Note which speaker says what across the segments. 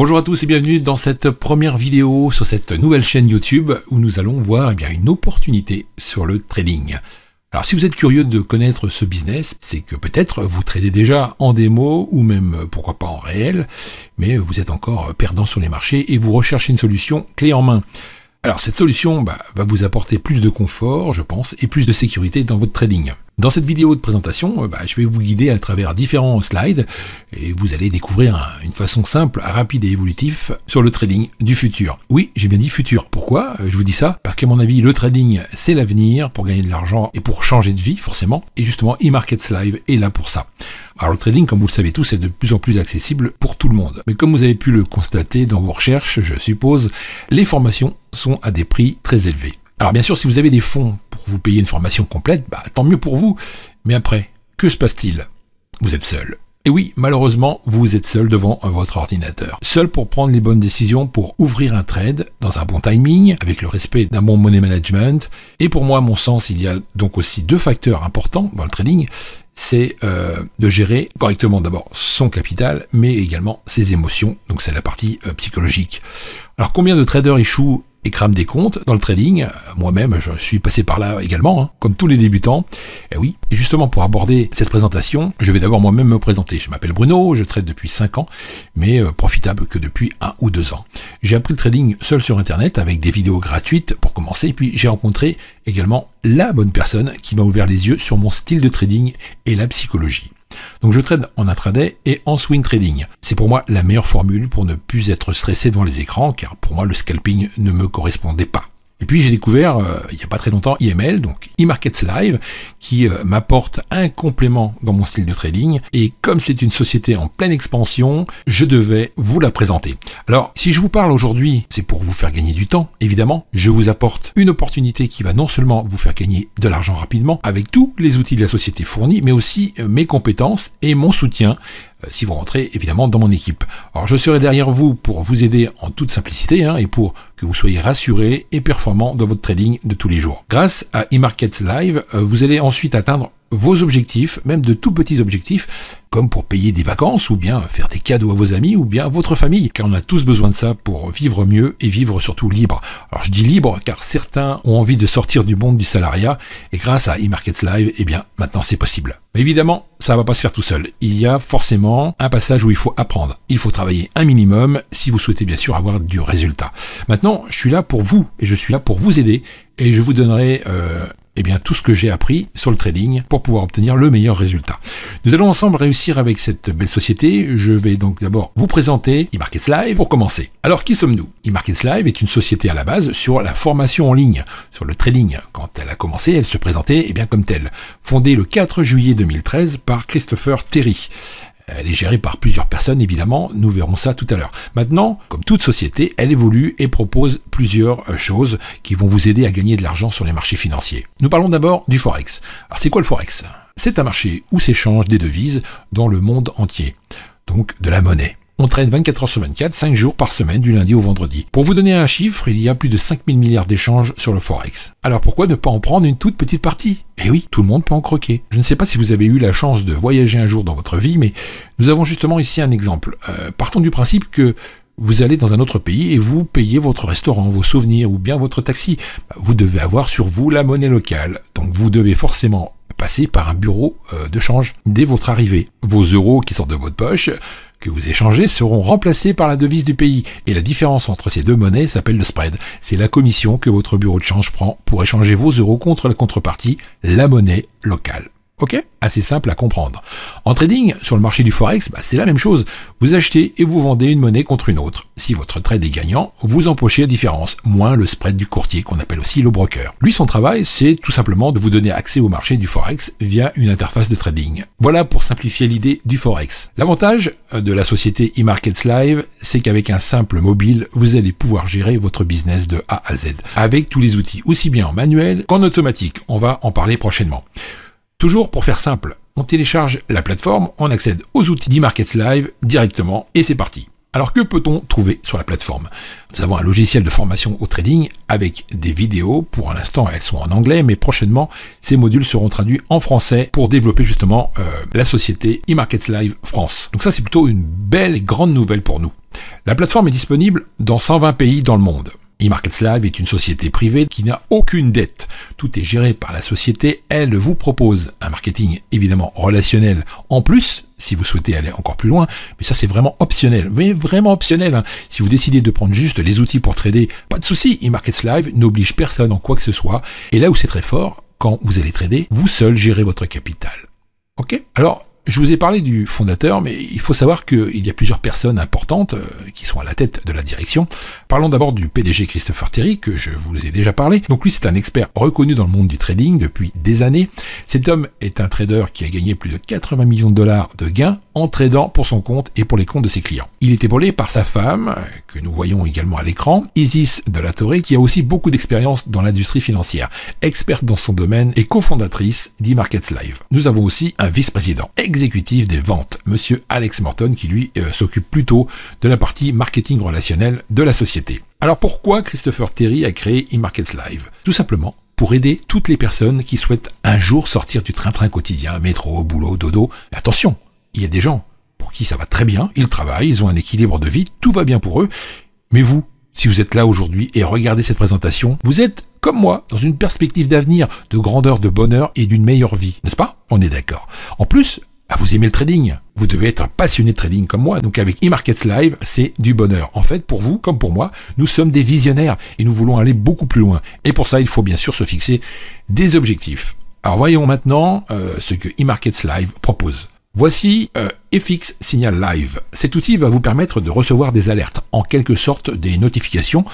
Speaker 1: Bonjour à tous et bienvenue dans cette première vidéo sur cette nouvelle chaîne YouTube où nous allons voir eh bien, une opportunité sur le trading. Alors si vous êtes curieux de connaître ce business, c'est que peut-être vous tradez déjà en démo ou même pourquoi pas en réel, mais vous êtes encore perdant sur les marchés et vous recherchez une solution clé en main. Alors cette solution bah, va vous apporter plus de confort, je pense, et plus de sécurité dans votre trading. Dans cette vidéo de présentation, euh, bah, je vais vous guider à travers différents slides et vous allez découvrir une façon simple, rapide et évolutive sur le trading du futur. Oui, j'ai bien dit futur. Pourquoi euh, je vous dis ça Parce qu'à mon avis, le trading, c'est l'avenir pour gagner de l'argent et pour changer de vie, forcément. Et justement, eMarkets Live est là pour ça. Alors le trading, comme vous le savez tous, est de plus en plus accessible pour tout le monde. Mais comme vous avez pu le constater dans vos recherches, je suppose, les formations sont à des prix très élevés. Alors bien sûr, si vous avez des fonds pour vous payer une formation complète, bah, tant mieux pour vous. Mais après, que se passe-t-il Vous êtes seul. Et oui, malheureusement, vous êtes seul devant votre ordinateur. Seul pour prendre les bonnes décisions, pour ouvrir un trade dans un bon timing, avec le respect d'un bon money management. Et pour moi, à mon sens, il y a donc aussi deux facteurs importants dans le trading c'est euh, de gérer correctement d'abord son capital, mais également ses émotions. Donc c'est la partie euh, psychologique. Alors combien de traders échouent et crame des comptes dans le trading. Moi-même, je suis passé par là également, hein, comme tous les débutants. Eh et oui, justement pour aborder cette présentation, je vais d'abord moi-même me présenter. Je m'appelle Bruno, je trade depuis 5 ans, mais euh, profitable que depuis un ou deux ans. J'ai appris le trading seul sur Internet avec des vidéos gratuites pour commencer, et puis j'ai rencontré également la bonne personne qui m'a ouvert les yeux sur mon style de trading et la psychologie. Donc je trade en intraday et en swing trading. C'est pour moi la meilleure formule pour ne plus être stressé devant les écrans, car pour moi le scalping ne me correspondait pas. Et puis j'ai découvert, euh, il n'y a pas très longtemps, IML, e donc e live, qui euh, m'apporte un complément dans mon style de trading. Et comme c'est une société en pleine expansion, je devais vous la présenter. Alors, si je vous parle aujourd'hui, c'est pour vous faire gagner du temps, évidemment. Je vous apporte une opportunité qui va non seulement vous faire gagner de l'argent rapidement, avec tous les outils de la société fournis, mais aussi euh, mes compétences et mon soutien euh, si vous rentrez évidemment dans mon équipe. Alors je serai derrière vous pour vous aider en toute simplicité hein, et pour que vous soyez rassuré et performant dans votre trading de tous les jours. Grâce à eMarkets Live, euh, vous allez ensuite atteindre vos objectifs, même de tout petits objectifs, comme pour payer des vacances, ou bien faire des cadeaux à vos amis, ou bien votre famille, car on a tous besoin de ça pour vivre mieux et vivre surtout libre. Alors je dis libre car certains ont envie de sortir du monde du salariat, et grâce à eMarkets Live, eh bien maintenant c'est possible. Mais évidemment, ça va pas se faire tout seul. Il y a forcément un passage où il faut apprendre. Il faut travailler un minimum si vous souhaitez bien sûr avoir du résultat. Maintenant, je suis là pour vous, et je suis là pour vous aider, et je vous donnerai... Euh, et eh bien, tout ce que j'ai appris sur le trading pour pouvoir obtenir le meilleur résultat. Nous allons ensemble réussir avec cette belle société. Je vais donc d'abord vous présenter eMarkets Live pour commencer. Alors, qui sommes-nous eMarkets Live est une société à la base sur la formation en ligne, sur le trading. Quand elle a commencé, elle se présentait eh bien, comme telle. Fondée le 4 juillet 2013 par Christopher Terry. Elle est gérée par plusieurs personnes, évidemment, nous verrons ça tout à l'heure. Maintenant, comme toute société, elle évolue et propose plusieurs euh, choses qui vont vous aider à gagner de l'argent sur les marchés financiers. Nous parlons d'abord du Forex. Alors c'est quoi le Forex C'est un marché où s'échangent des devises dans le monde entier, donc de la monnaie on traite 24 heures sur 24, 5 jours par semaine, du lundi au vendredi. Pour vous donner un chiffre, il y a plus de 5000 milliards d'échanges sur le Forex. Alors pourquoi ne pas en prendre une toute petite partie Eh oui, tout le monde peut en croquer. Je ne sais pas si vous avez eu la chance de voyager un jour dans votre vie, mais nous avons justement ici un exemple. Euh, partons du principe que vous allez dans un autre pays et vous payez votre restaurant, vos souvenirs ou bien votre taxi. Bah, vous devez avoir sur vous la monnaie locale, donc vous devez forcément passer par un bureau euh, de change dès votre arrivée. Vos euros qui sortent de votre poche que vous échangez seront remplacés par la devise du pays, et la différence entre ces deux monnaies s'appelle le spread. C'est la commission que votre bureau de change prend pour échanger vos euros contre la contrepartie, la monnaie locale. Ok Assez simple à comprendre. En trading, sur le marché du forex, bah, c'est la même chose. Vous achetez et vous vendez une monnaie contre une autre. Si votre trade est gagnant, vous empochez la différence, moins le spread du courtier qu'on appelle aussi le broker. Lui, son travail, c'est tout simplement de vous donner accès au marché du forex via une interface de trading. Voilà pour simplifier l'idée du forex. L'avantage euh, de la société eMarkets Live, c'est qu'avec un simple mobile, vous allez pouvoir gérer votre business de A à Z avec tous les outils, aussi bien en manuel qu'en automatique. On va en parler prochainement. Toujours pour faire simple, on télécharge la plateforme, on accède aux outils de live directement et c'est parti. Alors que peut-on trouver sur la plateforme Nous avons un logiciel de formation au trading avec des vidéos. Pour l'instant, elles sont en anglais, mais prochainement, ces modules seront traduits en français pour développer justement euh, la société eMarkets Live France. Donc ça, c'est plutôt une belle et grande nouvelle pour nous. La plateforme est disponible dans 120 pays dans le monde e Live est une société privée qui n'a aucune dette. Tout est géré par la société. Elle vous propose un marketing évidemment relationnel en plus si vous souhaitez aller encore plus loin, mais ça c'est vraiment optionnel, mais vraiment optionnel. Hein. Si vous décidez de prendre juste les outils pour trader, pas de souci, e-markets live n'oblige personne en quoi que ce soit. Et là où c'est très fort, quand vous allez trader, vous seul gérez votre capital. Ok Alors je vous ai parlé du fondateur, mais il faut savoir qu'il y a plusieurs personnes importantes euh, qui sont à la tête de la direction. Parlons d'abord du PDG Christopher Terry, que je vous ai déjà parlé. Donc lui, c'est un expert reconnu dans le monde du trading depuis des années. Cet homme est un trader qui a gagné plus de 80 millions de dollars de gains en tradant pour son compte et pour les comptes de ses clients. Il est épaulé par sa femme, que nous voyons également à l'écran, Isis de la Torre, qui a aussi beaucoup d'expérience dans l'industrie financière, experte dans son domaine et cofondatrice d'eMarkets Live. Nous avons aussi un vice-président, exécutif des ventes, monsieur Alex Morton, qui lui euh, s'occupe plutôt de la partie marketing relationnel de la société. Alors pourquoi Christopher Terry a créé eMarkets Live Tout simplement pour aider toutes les personnes qui souhaitent un jour sortir du train-train quotidien, métro, boulot, dodo. attention, il y a des gens pour qui ça va très bien, ils travaillent, ils ont un équilibre de vie, tout va bien pour eux. Mais vous, si vous êtes là aujourd'hui et regardez cette présentation, vous êtes, comme moi, dans une perspective d'avenir, de grandeur, de bonheur et d'une meilleure vie, n'est-ce pas On est d'accord. En plus, ah, vous aimez le trading. Vous devez être passionné de trading comme moi. Donc avec eMarkets Live, c'est du bonheur. En fait, pour vous comme pour moi, nous sommes des visionnaires et nous voulons aller beaucoup plus loin. Et pour ça, il faut bien sûr se fixer des objectifs. Alors voyons maintenant euh, ce que eMarkets Live propose. Voici euh, FX Signal Live. Cet outil va vous permettre de recevoir des alertes, en quelque sorte des notifications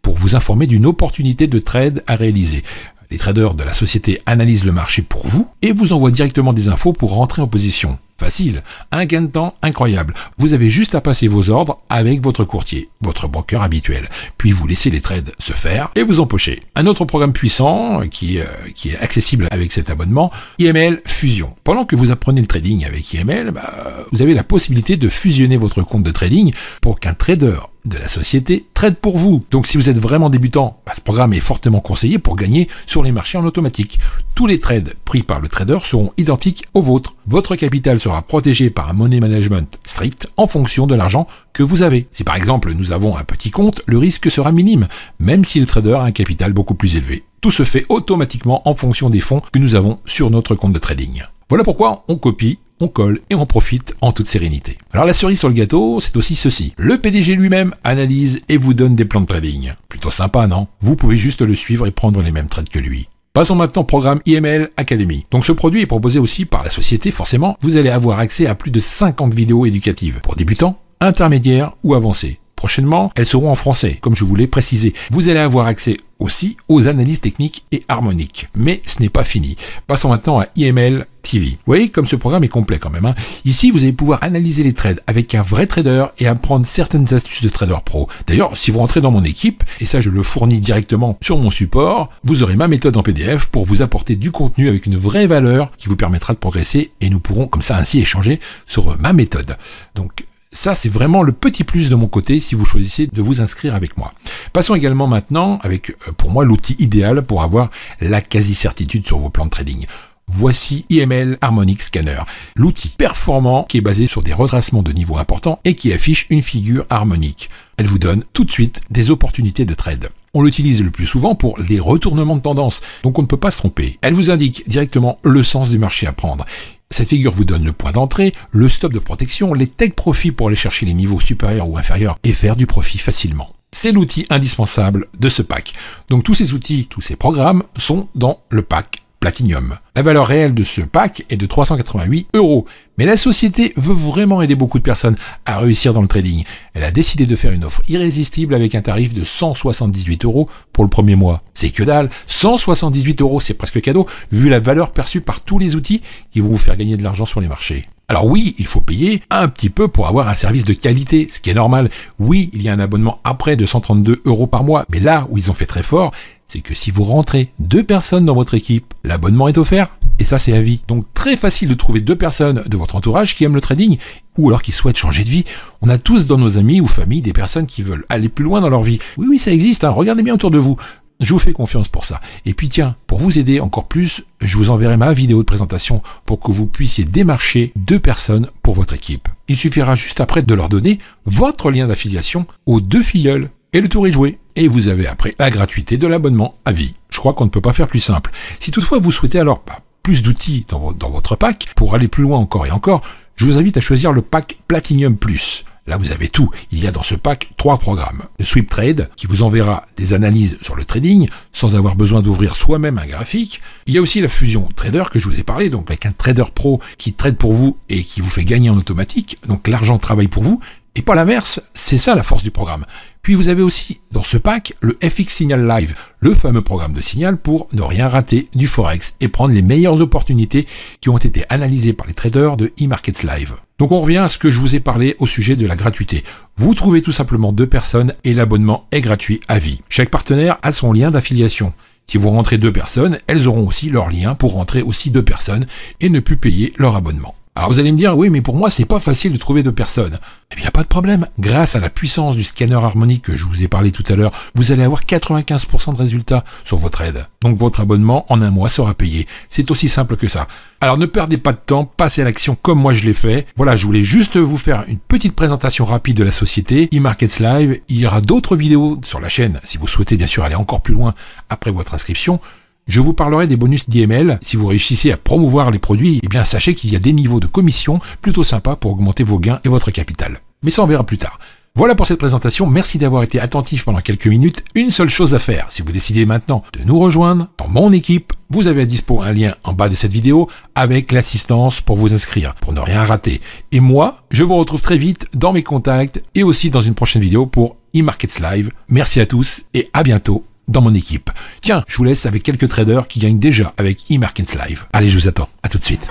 Speaker 1: pour vous informer d'une opportunité de trade à réaliser. Les traders de la société analysent le marché pour vous et vous envoient directement des infos pour rentrer en position. Facile, un gain de temps incroyable. Vous avez juste à passer vos ordres avec votre courtier, votre banqueur habituel, puis vous laissez les trades se faire et vous empochez. Un autre programme puissant qui, euh, est accessible avec cet abonnement, IML Fusion. Pendant que vous apprenez le trading avec IML, bah, vous avez la possibilité de fusionner votre compte de trading pour qu'un trader de la société trade pour vous. Donc si vous êtes vraiment débutant, bah, ce programme est fortement conseillé pour gagner sur les marchés en automatique. Tous les trades pris par le trader seront identiques aux vôtres. Votre capital sera protégé par un money management strict en fonction de l'argent que vous avez. Si par exemple nous avons un petit compte, le risque sera minime, même si le trader a un capital beaucoup plus élevé. Tout se fait automatiquement en fonction des fonds que nous avons sur notre compte de trading. Voilà pourquoi on copie on colle et on profite en toute sérénité. Alors la cerise sur le gâteau, c'est aussi ceci. Le PDG lui-même analyse et vous donne des plans de trading. Plutôt sympa, non Vous pouvez juste le suivre et prendre les mêmes trades que lui. Passons maintenant au programme IML Academy. Donc ce produit est proposé aussi par la société, forcément, vous allez avoir accès à plus de 50 vidéos éducatives pour débutants, intermédiaires ou avancés. Prochainement, elles seront en français, comme je vous l'ai précisé. Vous allez avoir accès aussi aux analyses techniques et harmoniques. Mais ce n'est pas fini. Passons maintenant à IML TV. Vous voyez comme ce programme est complet quand même. Hein. Ici, vous allez pouvoir analyser les trades avec un vrai trader et apprendre certaines astuces de trader pro. D'ailleurs, si vous rentrez dans mon équipe, et ça je le fournis directement sur mon support, vous aurez ma méthode en PDF pour vous apporter du contenu avec une vraie valeur qui vous permettra de progresser et nous pourrons comme ça ainsi échanger sur ma méthode. Donc ça, c'est vraiment le petit plus de mon côté si vous choisissez de vous inscrire avec moi. Passons également maintenant avec, euh, pour moi, l'outil idéal pour avoir la quasi-certitude sur vos plans de trading. Voici IML Harmonic Scanner, l'outil performant qui est basé sur des retracements de niveau importants et qui affiche une figure harmonique. Elle vous donne tout de suite des opportunités de trade. On l'utilise le plus souvent pour les retournements de tendance, donc on ne peut pas se tromper. Elle vous indique directement le sens du marché à prendre. Cette figure vous donne le point d'entrée, le stop de protection, les tech profits pour aller chercher les niveaux supérieurs ou inférieurs et faire du profit facilement. C'est l'outil indispensable de ce pack. Donc tous ces outils, tous ces programmes sont dans le pack Platinum. La valeur réelle de ce pack est de 388 euros. Mais la société veut vraiment aider beaucoup de personnes à réussir dans le trading. Elle a décidé de faire une offre irrésistible avec un tarif de 178 euros pour le premier mois. C'est que dalle, 178 euros, c'est presque cadeau, vu la valeur perçue par tous les outils qui vont vous faire gagner de l'argent sur les marchés. Alors oui, il faut payer un petit peu pour avoir un service de qualité, ce qui est normal. Oui, il y a un abonnement après de 132 euros par mois, mais là où ils ont fait très fort, c'est que si vous rentrez deux personnes dans votre équipe, l'abonnement est offert. Et ça, c'est à vie. Donc très facile de trouver deux personnes de votre entourage qui aiment le trading ou alors qui souhaitent changer de vie. On a tous dans nos amis ou familles des personnes qui veulent aller plus loin dans leur vie. Oui, oui, ça existe. Hein. Regardez bien autour de vous. Je vous fais confiance pour ça. Et puis tiens, pour vous aider encore plus, je vous enverrai ma vidéo de présentation pour que vous puissiez démarcher deux personnes pour votre équipe. Il suffira juste après de leur donner votre lien d'affiliation aux deux filleuls et le tour est joué et vous avez après la gratuité de l'abonnement à vie. Je crois qu'on ne peut pas faire plus simple. Si toutefois vous souhaitez alors bah, plus d'outils dans, votre pack, pour aller plus loin encore et encore, je vous invite à choisir le pack Platinum Plus. Là, vous avez tout. Il y a dans ce pack trois programmes. Le Sweep Trade, qui vous enverra des analyses sur le trading, sans avoir besoin d'ouvrir soi-même un graphique. Il y a aussi la fusion trader que je vous ai parlé, donc avec un trader pro qui trade pour vous et qui vous fait gagner en automatique. Donc l'argent travaille pour vous, et pas l'inverse. C'est ça la force du programme. Puis vous avez aussi dans ce pack le FX Signal Live, le fameux programme de signal pour ne rien rater du Forex et prendre les meilleures opportunités qui ont été analysées par les traders de eMarkets live. Donc on revient à ce que je vous ai parlé au sujet de la gratuité. Vous trouvez tout simplement deux personnes et l'abonnement est gratuit à vie. Chaque partenaire a son lien d'affiliation. Si vous rentrez deux personnes, elles auront aussi leur lien pour rentrer aussi deux personnes et ne plus payer leur abonnement. Alors vous allez me dire, oui, mais pour moi, c'est pas facile de trouver de personnes. Eh bien, pas de problème. Grâce à la puissance du scanner harmonique que je vous ai parlé tout à l'heure, vous allez avoir 95% de résultats sur votre aide. Donc votre abonnement en un mois sera payé. C'est aussi simple que ça. Alors ne perdez pas de temps, passez à l'action comme moi je l'ai fait. Voilà, je voulais juste vous faire une petite présentation rapide de la société e live. Il y aura d'autres vidéos sur la chaîne si vous souhaitez bien sûr aller encore plus loin après votre inscription. Je vous parlerai des bonus d'IML. Si vous réussissez à promouvoir les produits, eh bien sachez qu'il y a des niveaux de commission plutôt sympas pour augmenter vos gains et votre capital. Mais ça on verra plus tard. Voilà pour cette présentation, merci d'avoir été attentif pendant quelques minutes. Une seule chose à faire, si vous décidez maintenant de nous rejoindre dans mon équipe, vous avez à dispo un lien en bas de cette vidéo avec l'assistance pour vous inscrire, pour ne rien rater. Et moi, je vous retrouve très vite dans mes contacts et aussi dans une prochaine vidéo pour eMarkets live. Merci à tous et à bientôt dans mon équipe. Tiens, je vous laisse avec quelques traders qui gagnent déjà avec eMarkets Live. Allez, je vous attends. À tout de suite.